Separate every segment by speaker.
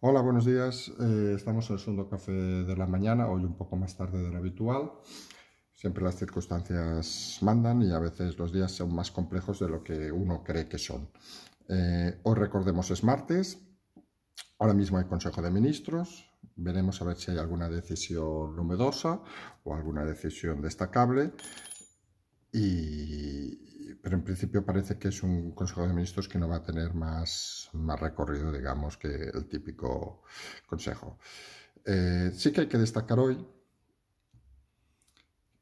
Speaker 1: Hola, buenos días. Eh, estamos en el segundo café de la mañana, hoy un poco más tarde de lo habitual. Siempre las circunstancias mandan y a veces los días son más complejos de lo que uno cree que son. Eh, hoy recordemos es martes, ahora mismo hay Consejo de Ministros, veremos a ver si hay alguna decisión novedosa o alguna decisión destacable y, pero en principio parece que es un Consejo de Ministros que no va a tener más, más recorrido, digamos, que el típico Consejo. Eh, sí que hay que destacar hoy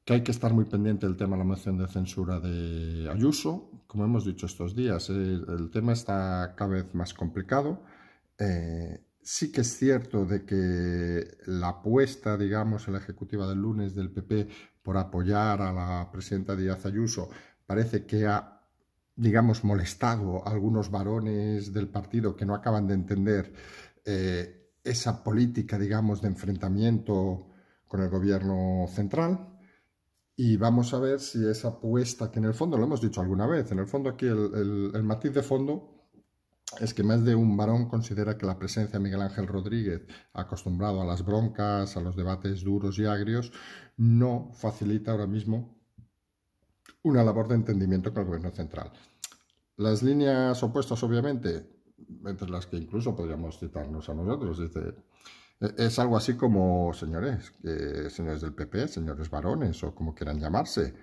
Speaker 1: que hay que estar muy pendiente del tema de la moción de censura de Ayuso. Como hemos dicho estos días, eh, el tema está cada vez más complicado. Eh, sí que es cierto de que la apuesta, digamos, en la ejecutiva del lunes del PP por apoyar a la presidenta Díaz Ayuso parece que ha, digamos, molestado a algunos varones del partido que no acaban de entender eh, esa política, digamos, de enfrentamiento con el gobierno central. Y vamos a ver si esa apuesta, que en el fondo lo hemos dicho alguna vez, en el fondo aquí el matiz de fondo es que más de un varón considera que la presencia de Miguel Ángel Rodríguez, acostumbrado a las broncas, a los debates duros y agrios, no facilita ahora mismo una labor de entendimiento con el gobierno central. Las líneas opuestas, obviamente, entre las que incluso podríamos citarnos a nosotros, dice, e-, es algo así como, señores, señores del PP, señores varones, o como quieran llamarse,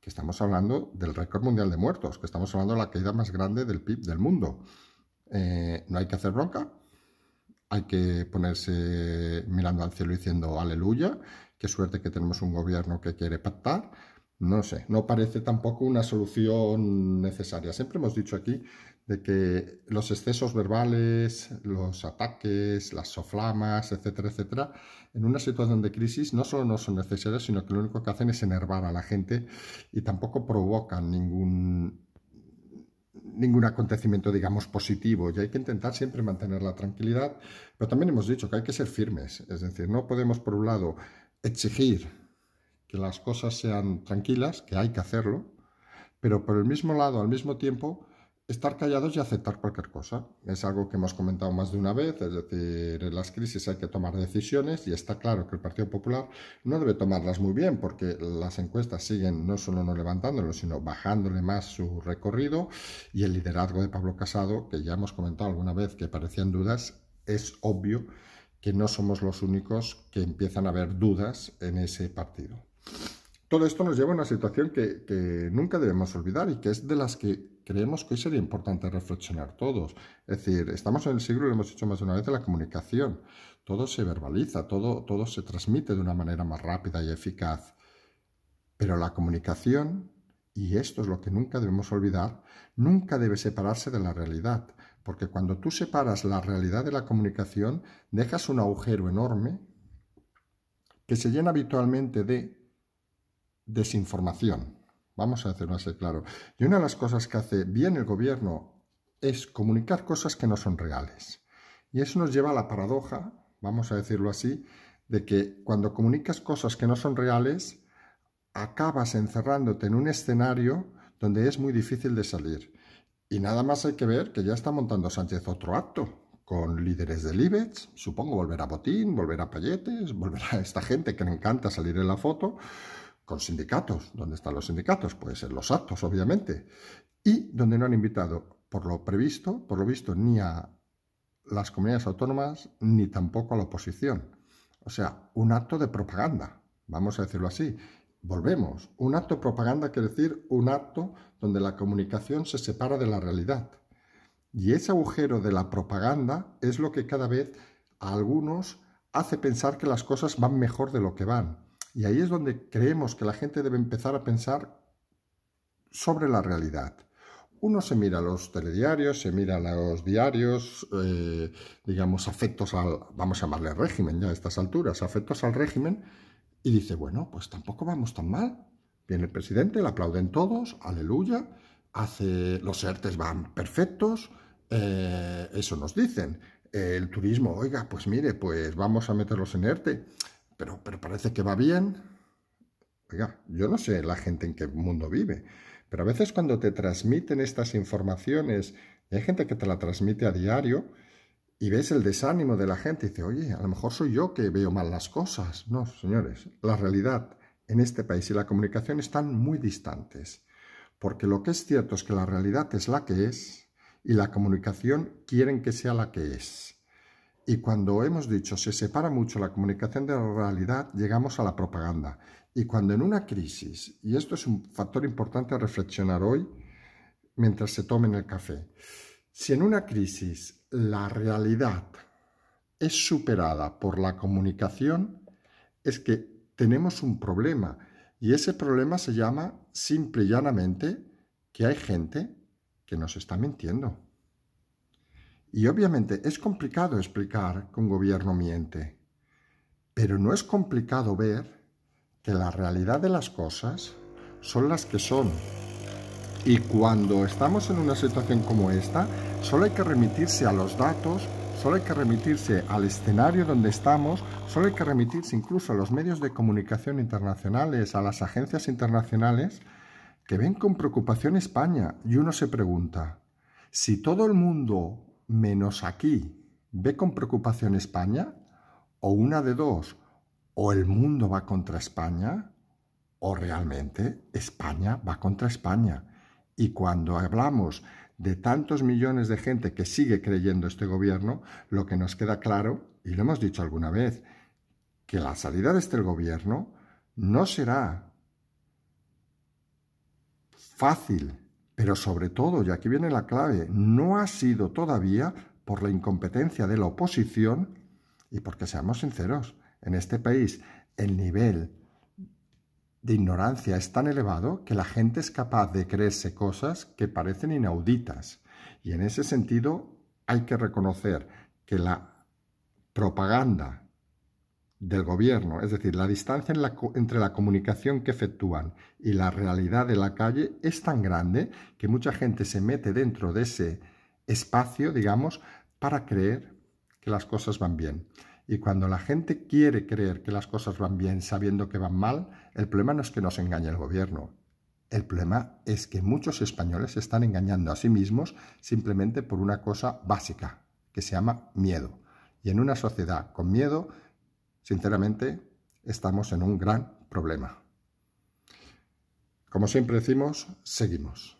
Speaker 1: que estamos hablando del récord mundial de muertos, que estamos hablando de la caída más grande del PIB del mundo. Eh, no hay que hacer bronca, hay que ponerse mirando al cielo diciendo aleluya, qué suerte que tenemos un gobierno que quiere pactar, no sé, no parece tampoco una solución necesaria. Siempre hemos dicho aquí de que los excesos verbales, los ataques, las soflamas, etcétera, etcétera, en una situación de crisis no solo no son necesarios, sino que lo único que hacen es enervar a la gente y tampoco provocan ningún, ningún acontecimiento, digamos, positivo. Y hay que intentar siempre mantener la tranquilidad, pero también hemos dicho que hay que ser firmes. Es decir, no podemos, por un lado, exigir que las cosas sean tranquilas, que hay que hacerlo, pero por el mismo lado, al mismo tiempo, estar callados y aceptar cualquier cosa. Es algo que hemos comentado más de una vez, es decir, en las crisis hay que tomar decisiones y está claro que el Partido Popular no debe tomarlas muy bien porque las encuestas siguen no solo no levantándolo, sino bajándole más su recorrido y el liderazgo de Pablo Casado, que ya hemos comentado alguna vez que parecían dudas, es obvio que no somos los únicos que empiezan a haber dudas en ese partido. Todo esto nos lleva a una situación que, nunca debemos olvidar y que es de las que creemos que hoy sería importante reflexionar todos. Es decir, estamos en el siglo, lo hemos dicho más de una vez, de la comunicación. Todo se verbaliza, todo, todo se transmite de una manera más rápida y eficaz. Pero la comunicación, y esto es lo que nunca debemos olvidar, nunca debe separarse de la realidad. Porque cuando tú separas la realidad de la comunicación, dejas un agujero enorme que se llena habitualmente de desinformación. Vamos a hacerlo así claro. Y una de las cosas que hace bien el gobierno es comunicar cosas que no son reales. Y eso nos lleva a la paradoja, vamos a decirlo así, de que cuando comunicas cosas que no son reales, acabas encerrándote en un escenario donde es muy difícil de salir. Y nada más hay que ver que ya está montando Sánchez otro acto con líderes del IBEX, supongo volver a Botín, volver a Payetes, volver a esta gente que le encanta salir en la foto, con sindicatos. ¿Dónde están los sindicatos? Pues ser los actos, obviamente. Y donde no han invitado, por lo previsto, por lo visto, ni a las comunidades autónomas ni tampoco a la oposición. O sea, un acto de propaganda, vamos a decirlo así. Volvemos, un acto de propaganda quiere decir un acto donde la comunicación se separa de la realidad. Y ese agujero de la propaganda es lo que cada vez a algunos hace pensar que las cosas van mejor de lo que van. Y ahí es donde creemos que la gente debe empezar a pensar sobre la realidad. Uno se mira a los telediarios, se mira los diarios, eh, digamos, afectos al, vamos a llamarle régimen ya a estas alturas, afectos al régimen, y dice, bueno, pues tampoco vamos tan mal. Viene el presidente, le aplauden todos, aleluya, hace, los ERTES van perfectos, eh, eso nos dicen. el turismo, oiga, pues mire, pues vamos a meterlos en ERTE pero, parece que va bien. Oiga, yo no sé la gente en qué mundo vive, pero a veces cuando te transmiten estas informaciones, hay gente que te la transmite a diario, y ves el desánimo de la gente y dices, oye, a lo mejor soy yo que veo mal las cosas. No, señores, la realidad en este país y la comunicación están muy distantes, porque lo que es cierto es que la realidad es la que es y la comunicación quieren que sea la que es. Y cuando hemos dicho se separa mucho la comunicación de la realidad, llegamos a la propaganda. Y cuando en una crisis, y esto es un factor importante a reflexionar hoy, mientras se tomen el café, si en una crisis la realidad es superada por la comunicación, es que tenemos un problema. Y ese problema se llama simple y llanamente que hay gente que nos está mintiendo. Y obviamente es complicado explicar con gobierno miente, pero no es complicado ver que la realidad de las cosas son las que son. Y cuando estamos en una situación como esta, solo hay que remitirse a los datos, solo hay que remitirse al escenario donde estamos, solo hay que remitirse incluso a los medios de comunicación internacionales, a las agencias internacionales, que ven con preocupación España. Y uno se pregunta, si todo el mundo menos aquí ve con preocupación España, o una de dos, o el mundo va contra España, o realmente España va contra España. Y cuando hablamos de tantos millones de gente que sigue creyendo este gobierno, lo que nos queda claro, y lo hemos dicho alguna vez, que la salida de este gobierno no será fácil, pero sobre todo, y aquí viene la clave, no ha sido todavía por la incompetencia de la oposición y porque seamos sinceros, en este país el nivel de ignorancia es tan elevado que la gente es capaz de creerse cosas que parecen inauditas. Y en ese sentido hay que reconocer que la propaganda del gobierno, es decir, la distancia entre la comunicación que efectúan y la realidad de la calle es tan grande que mucha gente se mete dentro de ese espacio, digamos, para creer que las cosas van bien. Y cuando la gente quiere creer que las cosas van bien sabiendo que van mal, el problema no es que nos engañe el gobierno. El problema es que muchos españoles se están engañando a sí mismos simplemente por una cosa básica, que se llama miedo. Y en una sociedad con miedo, Sinceramente, estamos en un gran problema. Como siempre decimos, seguimos.